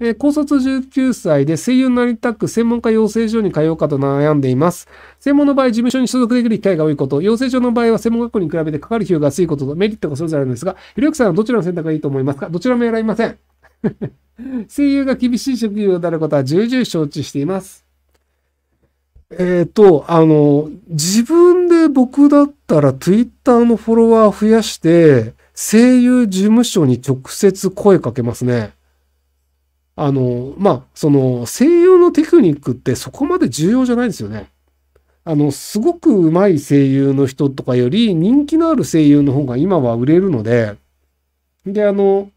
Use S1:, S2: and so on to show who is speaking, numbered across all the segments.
S1: えー、高卒19歳で声優になりたく専門家養成所に通うかと悩んでいます。専門の場合、事務所に所属できる機会が多いこと、養成所の場合は専門学校に比べてかかる費用が安いこととメリットがそれぞれあるんですが、ひろゆきさんはどちらの選択がいいと思いますかどちらも選びません。声優が厳しい職業であることは重々承知しています。えっ、ー、と、あの、自分で僕だったら Twitter のフォロワー増やして、声優事務所に直接声かけますね。あの、まあ、その声優のテクニックってそこまで重要じゃないですよね。あの、すごくうまい声優の人とかより人気のある声優の方が今は売れるので、で、あの、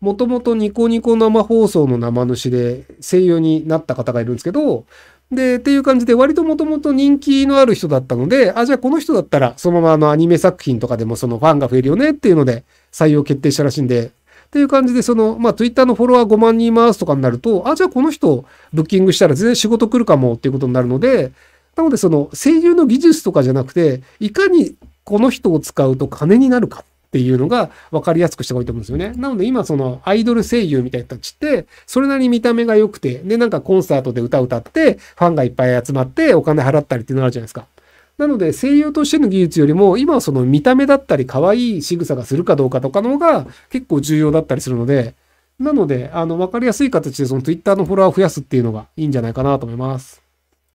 S1: もともとニコニコ生放送の生主で声優になった方がいるんですけど、で、っていう感じで割ともともと人気のある人だったので、あ、じゃあこの人だったらそのままあのアニメ作品とかでもそのファンが増えるよねっていうので採用決定したらしいんで、っていう感じで、その、まあ、ツイッターのフォロワー5万人いますとかになると、あ、じゃあこの人ブッキングしたら全然仕事来るかもっていうことになるので、なのでその声優の技術とかじゃなくて、いかにこの人を使うと金になるかっていうのが分かりやすくした方がいいと思うんですよね。なので今そのアイドル声優みたいな人たちって、それなりに見た目が良くて、でなんかコンサートで歌歌って、ファンがいっぱい集まってお金払ったりっていうのがあるじゃないですか。なので声優としての技術よりも今はその見た目だったり可愛い仕草がするかどうかとかの方が結構重要だったりするのでなのであの分かりやすい形でその Twitter のフォロワーを増やすっていうのがいいんじゃないかなと思います。